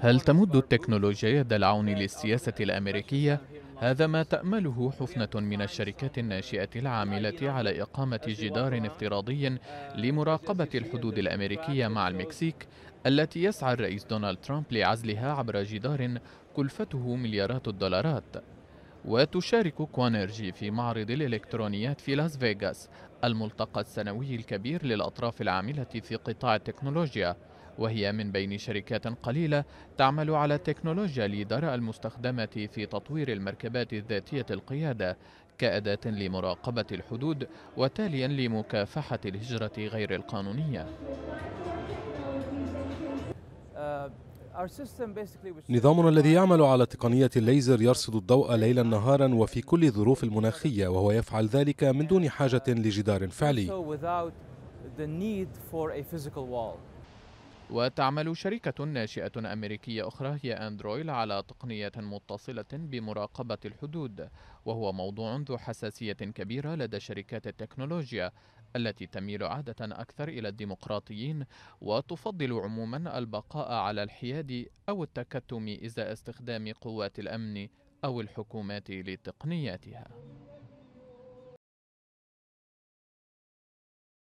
هل تمد التكنولوجيا يد العون للسياسة الأمريكية؟ هذا ما تأمله حفنة من الشركات الناشئة العاملة على إقامة جدار افتراضي لمراقبة الحدود الأمريكية مع المكسيك التي يسعى الرئيس دونالد ترامب لعزلها عبر جدار كلفته مليارات الدولارات وتشارك كوانرجي في معرض الإلكترونيات في لاس فيغاس الملتقى السنوي الكبير للأطراف العاملة في قطاع التكنولوجيا وهي من بين شركات قليلة تعمل على تكنولوجيا ليدر المستخدمة في تطوير المركبات الذاتية القيادة كأداة لمراقبة الحدود وتاليا لمكافحة الهجرة غير القانونية. نظامنا الذي يعمل على تقنية الليزر يرصد الضوء ليلا نهارا وفي كل الظروف المناخية وهو يفعل ذلك من دون حاجة لجدار فعلي. وتعمل شركة ناشئة أمريكية أخرى هي أندرويل على تقنية متصلة بمراقبة الحدود وهو موضوع ذو حساسية كبيرة لدى شركات التكنولوجيا التي تميل عادة أكثر إلى الديمقراطيين وتفضل عموما البقاء على الحياد أو التكتم إزاء استخدام قوات الأمن أو الحكومات لتقنياتها